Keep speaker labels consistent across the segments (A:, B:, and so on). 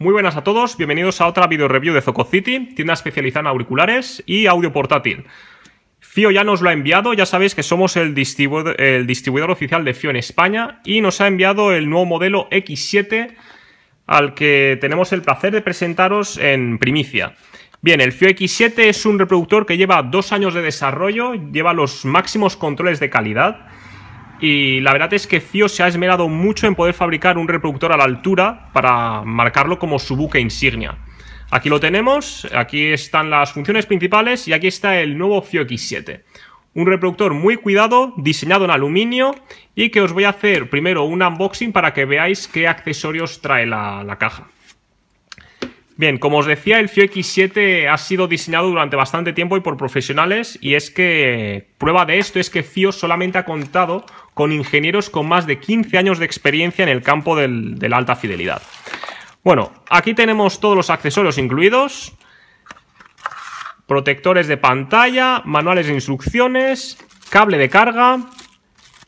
A: Muy buenas a todos, bienvenidos a otra video review de Zoco City, tienda especializada en auriculares y audio portátil. Fio ya nos lo ha enviado, ya sabéis que somos el, el distribuidor oficial de Fio en España y nos ha enviado el nuevo modelo X7 al que tenemos el placer de presentaros en primicia. Bien, el Fio X7 es un reproductor que lleva dos años de desarrollo, lleva los máximos controles de calidad y la verdad es que CIO se ha esmerado mucho en poder fabricar un reproductor a la altura para marcarlo como su buque insignia. Aquí lo tenemos, aquí están las funciones principales y aquí está el nuevo CIO X7. Un reproductor muy cuidado, diseñado en aluminio y que os voy a hacer primero un unboxing para que veáis qué accesorios trae la, la caja. Bien, como os decía, el FIO X7 ha sido diseñado durante bastante tiempo y por profesionales y es que prueba de esto es que FIO solamente ha contado con ingenieros con más de 15 años de experiencia en el campo de la alta fidelidad. Bueno, aquí tenemos todos los accesorios incluidos. Protectores de pantalla, manuales de instrucciones, cable de carga,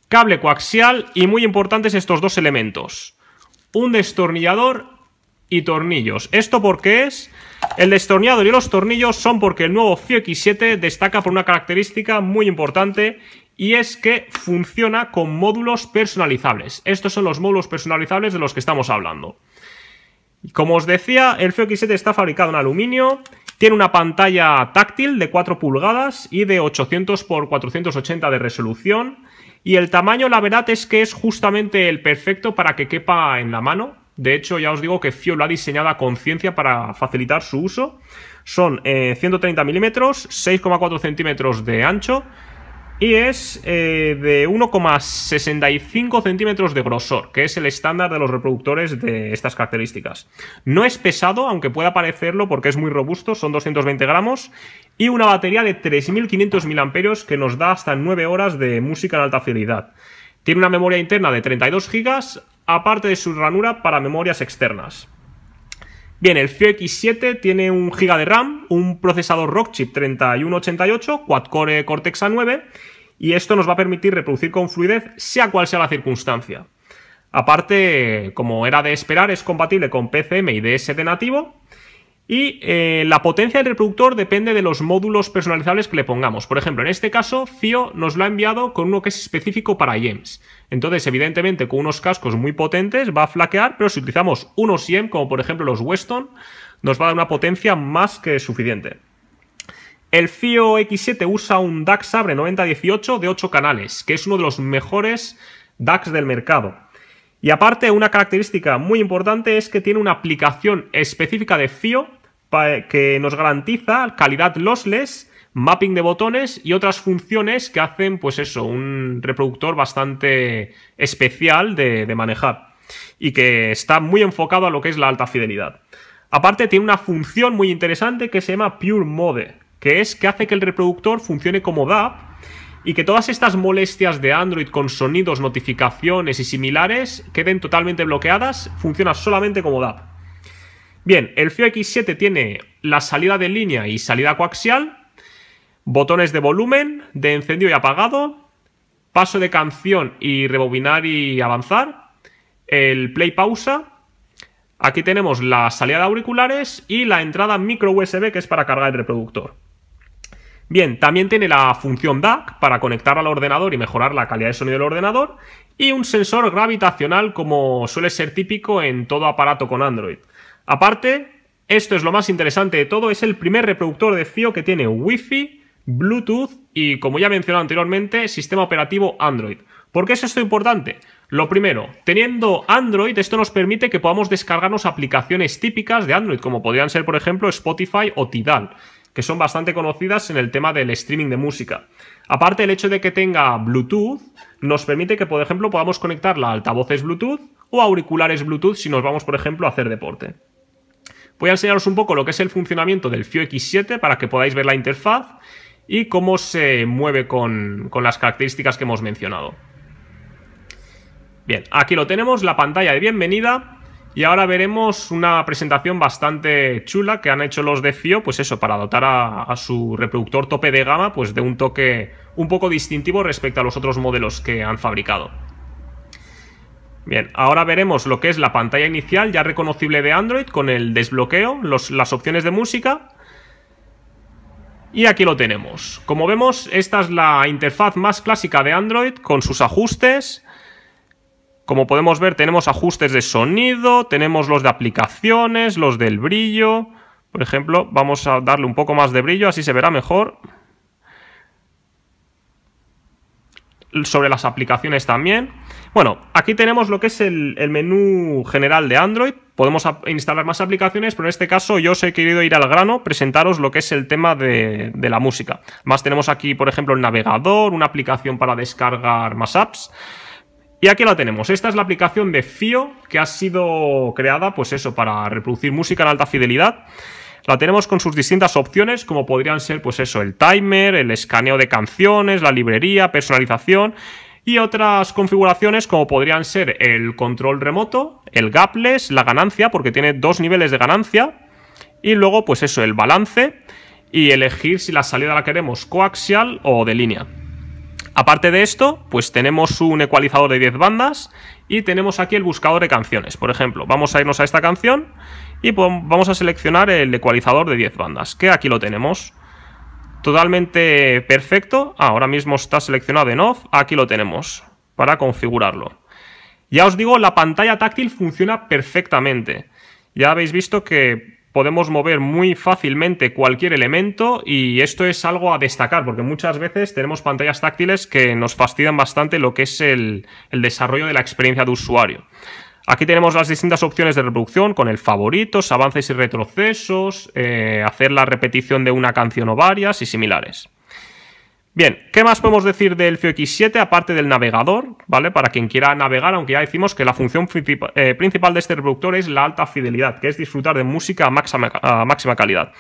A: cable coaxial y muy importantes estos dos elementos. Un destornillador y tornillos. ¿Esto qué es? El destornillador y los tornillos son porque el nuevo FIO X7 destaca por una característica muy importante y es que funciona con módulos personalizables. Estos son los módulos personalizables de los que estamos hablando. Como os decía, el Fio X7 está fabricado en aluminio, tiene una pantalla táctil de 4 pulgadas y de 800 x 480 de resolución. Y el tamaño, la verdad, es que es justamente el perfecto para que quepa en la mano. De hecho, ya os digo que Fio lo ha diseñado a conciencia para facilitar su uso. Son 130 eh, milímetros, 6,4 centímetros de ancho, y es eh, de 1,65 centímetros de grosor, que es el estándar de los reproductores de estas características. No es pesado, aunque pueda parecerlo porque es muy robusto, son 220 gramos, y una batería de 3.500 mAh que nos da hasta 9 horas de música en alta fidelidad. Tiene una memoria interna de 32 GB, aparte de su ranura para memorias externas. Bien, el Fio X7 tiene un GB de RAM, un procesador Rockchip 3188, quad-core Cortex A9, y esto nos va a permitir reproducir con fluidez sea cual sea la circunstancia. Aparte, como era de esperar, es compatible con PCM y DS nativo, y eh, la potencia del reproductor depende de los módulos personalizables que le pongamos. Por ejemplo, en este caso, Fio nos lo ha enviado con uno que es específico para IEMS. Entonces, evidentemente, con unos cascos muy potentes va a flaquear, pero si utilizamos unos IEM, como por ejemplo los Weston, nos va a dar una potencia más que suficiente. El Fio X7 usa un DAC Sabre 9018 de 8 canales, que es uno de los mejores DACs del mercado. Y aparte, una característica muy importante es que tiene una aplicación específica de FIO que nos garantiza calidad lossless, mapping de botones y otras funciones que hacen, pues eso, un reproductor bastante especial de, manejar y que está muy enfocado a lo que es la alta fidelidad. Aparte tiene una función muy interesante que se llama Pure Mode, que es que hace que el reproductor funcione como DAP y que todas estas molestias de Android con sonidos, notificaciones y similares queden totalmente bloqueadas, funciona solamente como DAP. Bien, el FIO X7 tiene la salida de línea y salida coaxial, botones de volumen, de encendido y apagado, paso de canción y rebobinar y avanzar, el play pausa. Aquí tenemos la salida de auriculares y la entrada micro USB que es para cargar el reproductor. Bien, también tiene la función DAC para conectar al ordenador y mejorar la calidad de sonido del ordenador y un sensor gravitacional como suele ser típico en todo aparato con Android. Aparte, esto es lo más interesante de todo, es el primer reproductor de FIO que tiene Wi-Fi, Bluetooth y, como ya mencionado anteriormente, sistema operativo Android. ¿Por qué es esto importante? Lo primero, teniendo Android, esto nos permite que podamos descargarnos aplicaciones típicas de Android, como podrían ser, por ejemplo, Spotify o Tidal, que son bastante conocidas en el tema del streaming de música. Aparte, el hecho de que tenga Bluetooth nos permite que, por ejemplo, podamos conectarla a altavoces Bluetooth o auriculares Bluetooth si nos vamos, por ejemplo, a hacer deporte. Voy a enseñaros un poco lo que es el funcionamiento del FIO X7 para que podáis ver la interfaz y cómo se mueve con, las características que hemos mencionado. Bien, aquí lo tenemos, la pantalla de bienvenida. Y ahora veremos una presentación bastante chula que han hecho los de FIO, pues eso, para dotar a, a, su reproductor tope de gama, pues de un toque un poco distintivo respecto a los otros modelos que han fabricado. Bien, ahora veremos lo que es la pantalla inicial ya reconocible de Android con el desbloqueo, las opciones de música. Y aquí lo tenemos. Como vemos, esta es la interfaz más clásica de Android con sus ajustes. Como podemos ver, tenemos ajustes de sonido, tenemos los de aplicaciones, los del brillo. Por ejemplo, vamos a darle un poco más de brillo, así se verá mejor. sobre las aplicaciones también. Bueno, aquí tenemos lo que es el, menú general de Android. Podemos instalar más aplicaciones, pero en este caso yo os he querido ir al grano, presentaros lo que es el tema de, de la música. Más tenemos aquí, por ejemplo, el navegador, una aplicación para descargar más apps. Y aquí la tenemos. Esta es la aplicación de FIO que ha sido creada, pues eso, para reproducir música en alta fidelidad la tenemos con sus distintas opciones, como podrían ser, pues eso, el timer, el escaneo de canciones, la librería, personalización y otras configuraciones como podrían ser el control remoto, el gapless, la ganancia, porque tiene dos niveles de ganancia, y luego, pues eso, el balance y elegir si la salida la queremos coaxial o de línea. Aparte de esto, pues tenemos un ecualizador de 10 bandas y tenemos aquí el buscador de canciones. Por ejemplo, vamos a irnos a esta canción y pues, vamos a seleccionar el ecualizador de 10 bandas, que aquí lo tenemos. Totalmente perfecto, ahora mismo está seleccionado en off, aquí lo tenemos para configurarlo. Ya os digo, la pantalla táctil funciona perfectamente. Ya habéis visto que podemos mover muy fácilmente cualquier elemento y esto es algo a destacar porque muchas veces tenemos pantallas táctiles que nos fastidian bastante lo que es el, el desarrollo de la experiencia de usuario. Aquí tenemos las distintas opciones de reproducción con el favoritos, avances y retrocesos, eh, hacer la repetición de una canción o varias y similares. Bien, ¿qué más podemos decir del FIO X7 aparte del navegador? ¿Vale? Para quien quiera navegar, aunque ya decimos que la función eh, principal de este reproductor es la alta fidelidad, que es disfrutar de música a máxima calidad.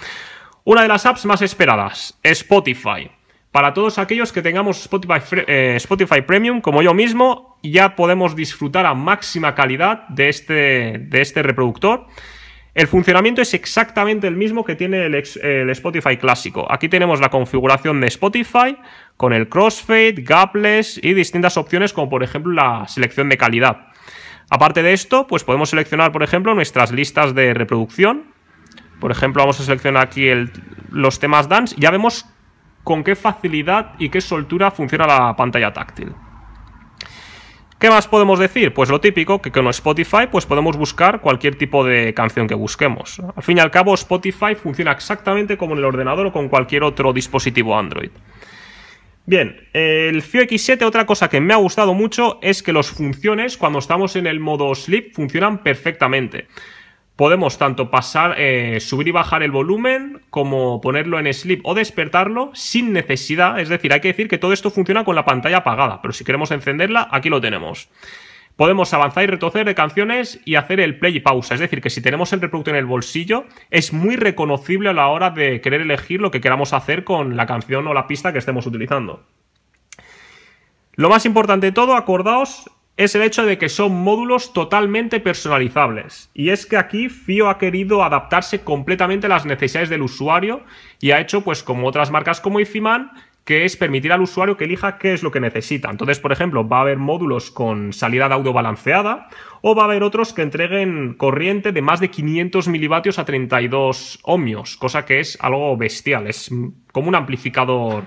A: Una de las apps más esperadas, Spotify. Para todos aquellos que tengamos Spotify, eh, Spotify Premium, como yo mismo, ya podemos disfrutar a máxima calidad de este, de este reproductor. El funcionamiento es exactamente el mismo que tiene el, Spotify clásico. Aquí tenemos la configuración de Spotify con el crossfade, gapless y distintas opciones como por ejemplo la selección de calidad. Aparte de esto, pues podemos seleccionar por ejemplo nuestras listas de reproducción. Por ejemplo, vamos a seleccionar aquí los temas dance. Ya vemos con qué facilidad y qué soltura funciona la pantalla táctil. ¿Qué más podemos decir? Pues lo típico, que con Spotify pues podemos buscar cualquier tipo de canción que busquemos. Al fin y al cabo, Spotify funciona exactamente como en el ordenador o con cualquier otro dispositivo Android. Bien, el Fio X7, otra cosa que me ha gustado mucho es que las funciones, cuando estamos en el modo sleep, funcionan perfectamente podemos tanto pasar, eh, subir y bajar el volumen como ponerlo en sleep o despertarlo sin necesidad. Es decir, hay que decir que todo esto funciona con la pantalla apagada, pero si queremos encenderla, aquí lo tenemos. Podemos avanzar y retroceder de canciones y hacer el play y pausa. Es decir, que si tenemos el reproductor en el bolsillo, es muy reconocible a la hora de querer elegir lo que queramos hacer con la canción o la pista que estemos utilizando. Lo más importante de todo, acordaos, es el hecho de que son módulos totalmente personalizables. Y es que aquí FIO ha querido adaptarse completamente a las necesidades del usuario y ha hecho, pues como otras marcas como Ifiman, que es permitir al usuario que elija qué es lo que necesita. Entonces, por ejemplo, va a haber módulos con salida de audio balanceada o va a haber otros que entreguen corriente de más de 500 milivatios a 32 ohmios, cosa que es algo bestial, es como un amplificador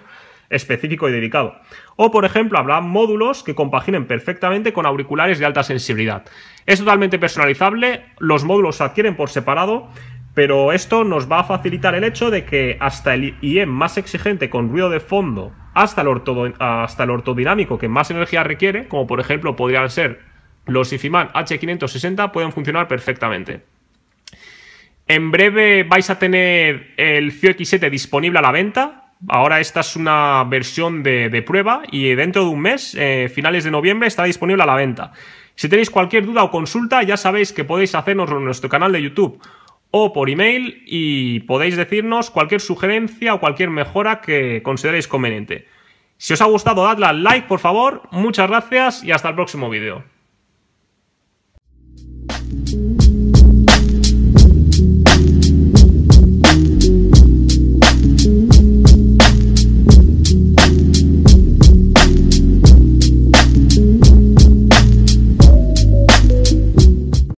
A: específico y dedicado. O, por ejemplo, habrá módulos que compaginen perfectamente con auriculares de alta sensibilidad. Es totalmente personalizable, los módulos se adquieren por separado, pero esto nos va a facilitar el hecho de que hasta el IEM más exigente con ruido de fondo, hasta el, hasta el ortodinámico que más energía requiere, como por ejemplo podrían ser los IFIMAN H560, pueden funcionar perfectamente. En breve vais a tener el x 7 disponible a la venta, Ahora esta es una versión de, prueba y dentro de un mes, eh, finales de noviembre, está disponible a la venta. Si tenéis cualquier duda o consulta, ya sabéis que podéis hacernos en nuestro canal de YouTube o por email y podéis decirnos cualquier sugerencia o cualquier mejora que consideréis conveniente. Si os ha gustado, dadle al like, por favor. Muchas gracias y hasta el próximo vídeo.